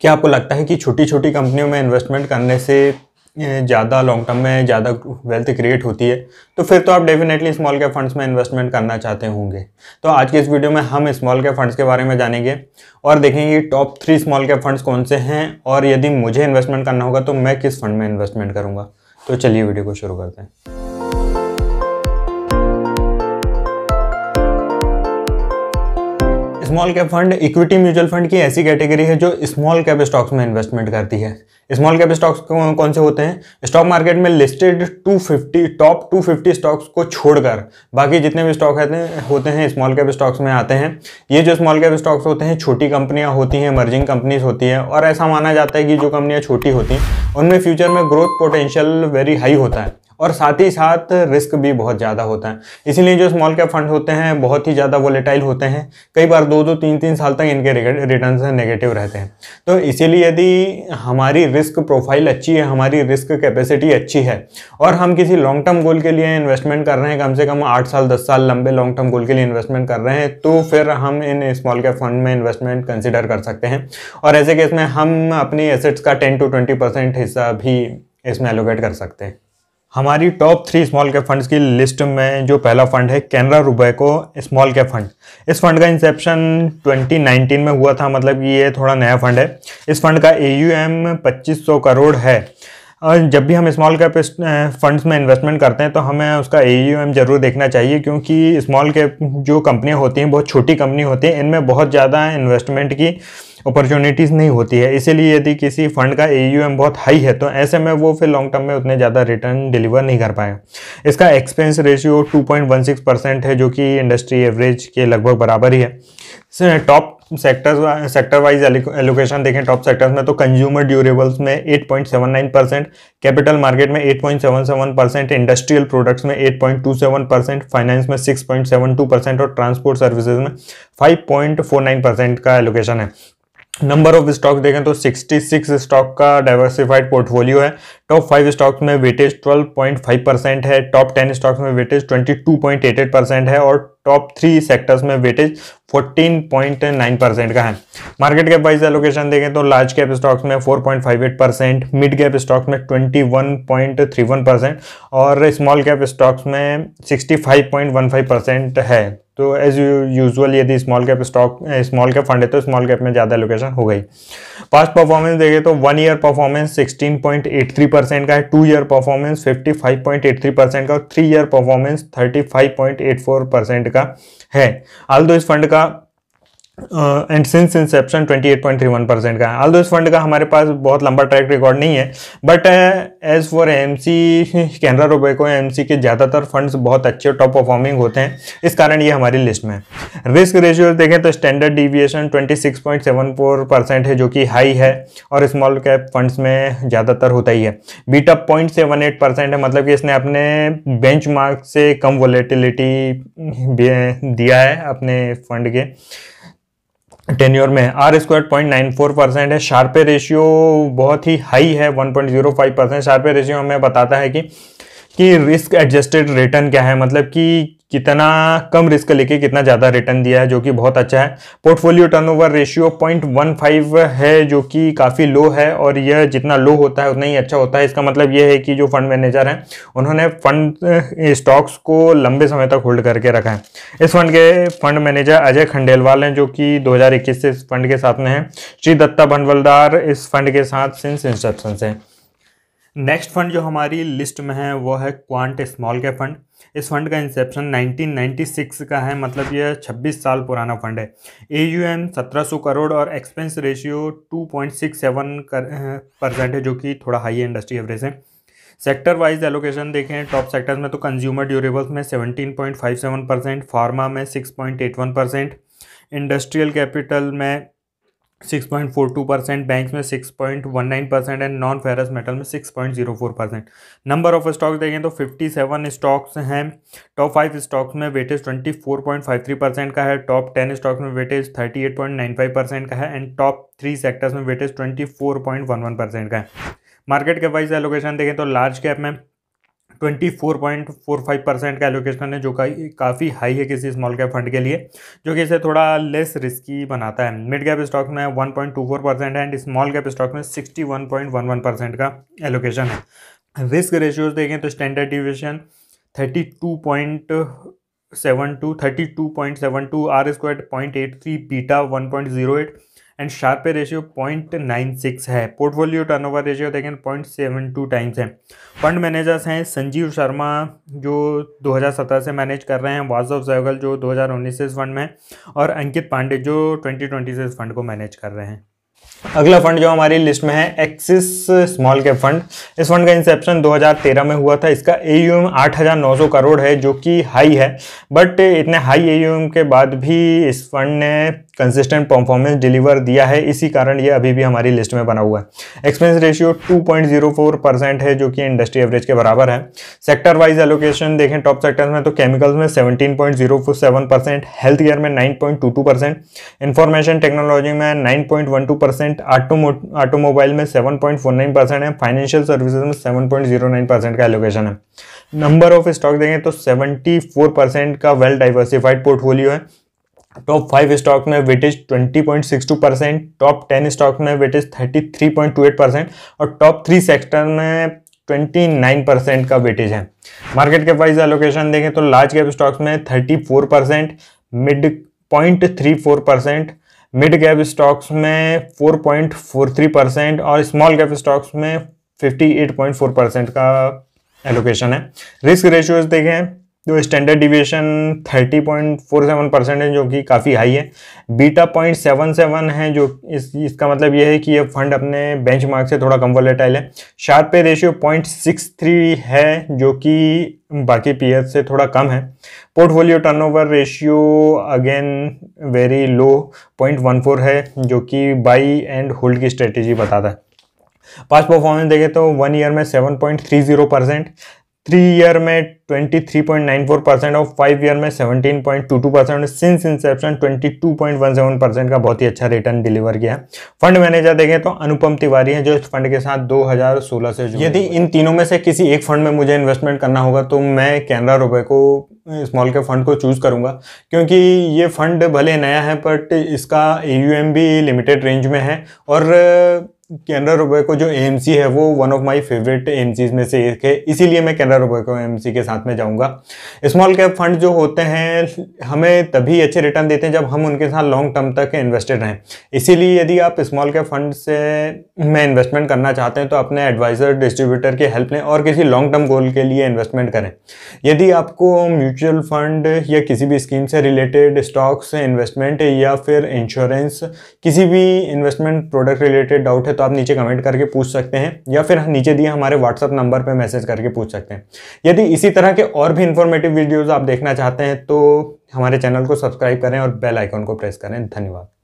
क्या आपको लगता है कि छोटी छोटी कंपनियों में इन्वेस्टमेंट करने से ज़्यादा लॉन्ग टर्म में ज़्यादा वेल्थ क्रिएट होती है तो फिर तो आप डेफिनेटली स्मॉल कैप फंड्स में इन्वेस्टमेंट करना चाहते होंगे तो आज के इस वीडियो में हम स्मॉल कैप फंड्स के बारे में जानेंगे और देखेंगे top three small cap funds कौन से हैं और यदि मुझे इन्वेस्टमेंट करना होगा तो मैं किस फंड में इन्वेस्टमेंट करूँगा तो चलिए वीडियो को शुरू करते हैं small cap fund equity mutual fund की ऐसी कैटेगरी है जो स्मॉल कैप स्टॉक्स में इन्वेस्टमेंट करती है स्मॉल कैप स्टॉक्स कौन से होते हैं स्टॉक मार्केट में लिस्टेड 250 टॉप 250 स्टॉक्स को छोड़कर बाकी जितने भी स्टॉक होते हैं स्मॉल कैप स्टॉक्स में आते हैं ये जो स्मॉल कैप स्टॉक्स होते हैं छोटी कंपनियां होती हैं मर्जिंग कंपनीज होती है और ऐसा माना जाता है कि जो कंपनियां छोटी होती हैं उनमें फ्यूचर में ग्रोथ पोटेंशियल वेरी हाई होता है और साथ ही साथ रिस्क भी बहुत ज़्यादा होता है इसीलिए जो स्मॉल कैप फंड होते हैं बहुत ही ज़्यादा वोलेटाइल होते हैं कई बार दो दो तीन तीन साल तक इनके रिटर्न नेगेटिव रहते हैं तो इसीलिए यदि हमारी रिस्क प्रोफाइल अच्छी है हमारी रिस्क कैपेसिटी अच्छी है और हम किसी लॉन्ग टर्म गोल के लिए इन्वेस्टमेंट कर रहे हैं कम से कम आठ साल दस साल लंबे लॉन्ग टर्म गोल के लिए इन्वेस्टमेंट कर रहे हैं तो फिर हम इन स्मॉल कैप फंड में इन्वेस्टमेंट कंसिडर कर सकते हैं और ऐसे केस में हम अपनी एसेट्स का टेन टू ट्वेंटी परसेंट हिस्सा भी इसमें एलोकेट कर सकते हैं हमारी top three small cap funds की लिस्ट में जो पहला फंड है Canara Robeco small cap fund इस फंड का इंसेप्शन 2019 में हुआ था मतलब ये थोड़ा नया फंड है इस फंड का ए यू एम पच्चीस करोड़ है और जब भी हम स्मॉल कैप फंड्स में इन्वेस्टमेंट करते हैं तो हमें उसका ए यू एम जरूर देखना चाहिए क्योंकि स्मॉल कैप जो कंपनियाँ होती हैं बहुत छोटी कंपनी होती हैं इनमें बहुत ज़्यादा इन्वेस्टमेंट की अपॉर्चुनिटीज़ नहीं होती है इसीलिए यदि किसी फंड का ए बहुत हाई है तो ऐसे में वो फिर लॉन्ग टर्म में उतने ज़्यादा रिटर्न डिलीवर नहीं कर पाए इसका एक्सपेंस रेशियो 2.16 परसेंट है जो कि इंडस्ट्री एवरेज के लगभग बराबर ही है top sectors sector wise allocation देखें टॉप सेक्टर्स में तो कंज्यूमर ड्यूरेबल्स में 8.79 परसेंट कैपिटल मार्केट में 8.77 परसेंट इंडस्ट्रियल प्रोडक्ट्स में 8.27 परसेंट फाइनेंस में 6.72 परसेंट और ट्रांसपोर्ट सर्विसेज में 5.49 परसेंट का एलोकेशन है नंबर ऑफ स्टॉक देखें तो 66 स्टॉक का डाइवर्सिफाइड पोर्टफोलियो है टॉप फाइव स्टॉक्स में वेटेज 12.5 परसेंट है टॉप टेन स्टॉक्स में वेटेज 22.88 परसेंट है और टॉप थ्री सेक्टर्स में वेटेज 14.9 परसेंट का है मार्केट कैप वाइज एलोकेशन देखें तो लार्ज कैप स्टॉक्स में 4.58 परसेंट मिड कैप स्टॉक्स में 21.31 परसेंट और स्मॉल कैप स्टॉक्स में 65.15 परसेंट है तो एज यूजल यदि small cap stock small cap fund है तो स्मॉल कैप में ज़्यादा लोकेशन हो गई पास्ट परफॉर्मेंस देखें तो वन ईयर परफॉर्मेंस 16.83 परसेंट का है टू ईयर परफॉर्मेंस 55.83 परसेंट का और थ्री ईयर परफॉर्मेंस 35.84 परसेंट का है तो इस फंड का एंड सिंस इंसेप्शन 28.31 परसेंट का है आल इस फंड का हमारे पास बहुत लंबा ट्रैक रिकॉर्ड नहीं है but as for M C Canara Robeco M C के ज़्यादातर फंड्स बहुत अच्छे टॉप परफॉर्मिंग होते हैं इस कारण ये हमारी लिस्ट में रिस्क रेशियो देखें तो स्टैंडर्ड डिविएशन 26.74 परसेंट है जो कि हाई है और स्मॉल कैप फंड्स में ज़्यादातर होता ही है beta point seven eight percent है मतलब कि इसने अपने बेंच से कम वॉलेटिलिटी दिया है अपने फंड के टेन्योर में R square point nine four percent है शार्पे रेशियो बहुत ही हाई है one point zero five percent Sharpe ratio हमें बताता है कि कि रिस्क एडजस्टेड रिटर्न क्या है मतलब कि कितना कम रिस्क लेके कितना ज़्यादा रिटर्न दिया है जो कि बहुत अच्छा है पोर्टफोलियो टर्नओवर रेशियो 0.15 है जो कि काफ़ी लो है और यह जितना लो होता है उतना ही अच्छा होता है इसका मतलब यह है कि जो फंड मैनेजर हैं उन्होंने फंड स्टॉक्स को लंबे समय तक होल्ड करके रखा है इस फंड के फंड मैनेजर अजय खंडेलवाल हैं जो कि दो से इस फंड के साथ में हैं श्री दत्ता भंडवलदार इस फंड के साथ सिंस इंस्ट्रक्शन से नेक्स्ट फंड जो हमारी लिस्ट में है वो है क्वांट स्मॉल के फंड इस फंड का इंसेप्शन 1996 का है मतलब यह 26 साल पुराना फंड है ए यू एम सत्रह करोड़ और एक्सपेंस रेशियो 2.67 परसेंट है जो कि थोड़ा हाई है इंडस्ट्री एवरेज है सेक्टर वाइज एलोकेशन देखें टॉप सेक्टर्स में तो कंज्यूमर ड्यूरेबल्स में 17.57 परसेंट फार्मा में 6.81 परसेंट इंडस्ट्रियल कैपिटल में 6.42 परसेंट बैंक में 6.19 percent and non ferrous metal में 6.04 परसेंट नंबर ऑफ स्टॉक्स देखें तो 57 स्टॉक्स हैं टॉप फाइव स्टॉक्स में वेटेज 24.53 परसेंट का है टॉप टेन स्टॉक्स में वेटेज 38.95 परसेंट का है एंड टॉप थ्री सेक्टर्स में वेटेज 24.11 परसेंट का है मार्केट के वाइज एलोकेशन देखें तो लार्ज कैप में 24.45 परसेंट का एलोकेशन है जो का, काफ़ी हाई है किसी स्मॉल कैप फंड के लिए जो कि इसे थोड़ा लेस रिस्की बनाता है मिड कैप स्टॉक में 1.24 percent and small cap stock में 61.11 परसेंट का एलोकेशन है रिस्क रेशियोज देखें तो standard thirty two two seven point seven two R eight three beta eight and Sharpe ratio point nine six है portfolio turnover ratio देखें तो point seven two times है fund managers हैं संजीव शर्मा जो दो हज़ार सत्रह से मैनेज कर रहे हैं वाज ऑफ जयगल जो दो हज़ार उन्नीस से इस फंड में और अंकित पांडे जो ट्वेंटी ट्वेंटी से इस फंड को मैनेज कर रहे हैं अगला फंड जो हमारी लिस्ट में है एक्सिस स्मॉल कैप फंड इस फंड का इंसेप्शन 2013 में हुआ था इसका ए 8,900 करोड़ है जो कि हाई है बट इतने हाई ए के बाद भी इस फंड ने कंसिस्टेंट परफॉर्मेंस डिलीवर दिया है इसी कारण ये अभी भी हमारी लिस्ट में बना हुआ है एक्सपेंस रेशियो 2.04 परसेंट है जो कि इंडस्ट्री एवरेज के बराबर है सेक्टर वाइज एलोकेशन देखें टॉप सेक्टर्स में तो केमिकल्स में 17.07 परसेंट हेल्थ केयर में 9.22 परसेंट इंफॉर्मेशन टेक्नोलॉजी में टू परसेंट ऑटोमोबाइल में सेवन परसेंट है फाइनेंशियल सर्विसेज में सेवन परसेंट का एलोकेशन है नंबर ऑफ स्टॉक देखें तो सेवेंटी परसेंट का वेल डाइवर्सिफाइड पोर्टफोलियो है टॉप फाइव स्टॉक में weightage 20.62 percent top ten stock में वेटेज 33.28 परसेंट और टॉप थ्री सेक्टर में 29 परसेंट का वेटेज है मार्केट के वाइज एलोकेशन देखें तो लार्ज कैप स्टॉक्स में 34 percent mid point three four percent mid cap stocks में 4.43 परसेंट और स्मॉल कैप स्टॉक्स में 58.4 परसेंट का एलोकेशन है रिस्क रेशियोज देखें जो स्टैंडर्ड डिविएशन 30.47 परसेंट है जो कि काफ़ी हाई है बीटा पॉइंट सेवन सेवन है जो इस इसका मतलब यह है कि ये फंड अपने बेंचमार्क से थोड़ा कम वॉलेटाइल है शार्प पे रेशियो पॉइंट सिक्स थ्री है जो कि बाकी पी से थोड़ा कम है portfolio turnover ratio again very low point one four है जो कि बाई एंड होल्ड की स्ट्रेटेजी बताता है पास्ट परफॉर्मेंस देखें तो वन ईयर में seven point three zero percent three year में 23.94 परसेंट और फाइव ईयर में 17.22 परसेंट सिंस इंसेप्शन 22.17 परसेंट का बहुत ही अच्छा रिटर्न डिलीवर किया है फंड मैनेजर देखें तो अनुपम तिवारी है जो इस फंड के साथ 2016 से यदि इन तीनों में से किसी एक फंड में मुझे इन्वेस्टमेंट करना होगा तो मैं कैनरा रुपए को स्मॉल के फंड को चूज़ करूंगा क्योंकि ये फंड भले नया है बट इसका ए भी लिमिटेड रेंज में है और कैनरा को जो एम है वो one of my favourite M में से एक है इसीलिए मैं कैनरा को एम के साथ में जाऊंगा स्मॉल कैप फंड जो होते हैं हमें तभी अच्छे रिटर्न देते हैं जब हम उनके साथ लॉन्ग टर्म तक इन्वेस्टेड रहें इसीलिए यदि आप स्मॉल कैप फंड से में इन्वेस्टमेंट करना चाहते हैं तो अपने एडवाइज़र डिस्ट्रीब्यूटर की हेल्प लें और किसी लॉन्ग टर्म गोल के लिए इन्वेस्टमेंट करें यदि आपको म्यूचुअल फंड या किसी भी स्कीम से रिलेटेड स्टॉक्स इन्वेस्टमेंट या फिर इंश्योरेंस किसी भी इन्वेस्टमेंट प्रोडक्ट रिलेटेड डाउट है तो आप नीचे कमेंट करके पूछ सकते हैं या फिर नीचे दिए हमारे व्हाट्सअप नंबर पर मैसेज करके पूछ सकते हैं यदि इसी तरह के और भी इन्फॉर्मेटिव वीडियोज़ आप देखना चाहते हैं तो हमारे चैनल को सब्सक्राइब करें और बेल आइकॉन को प्रेस करें धन्यवाद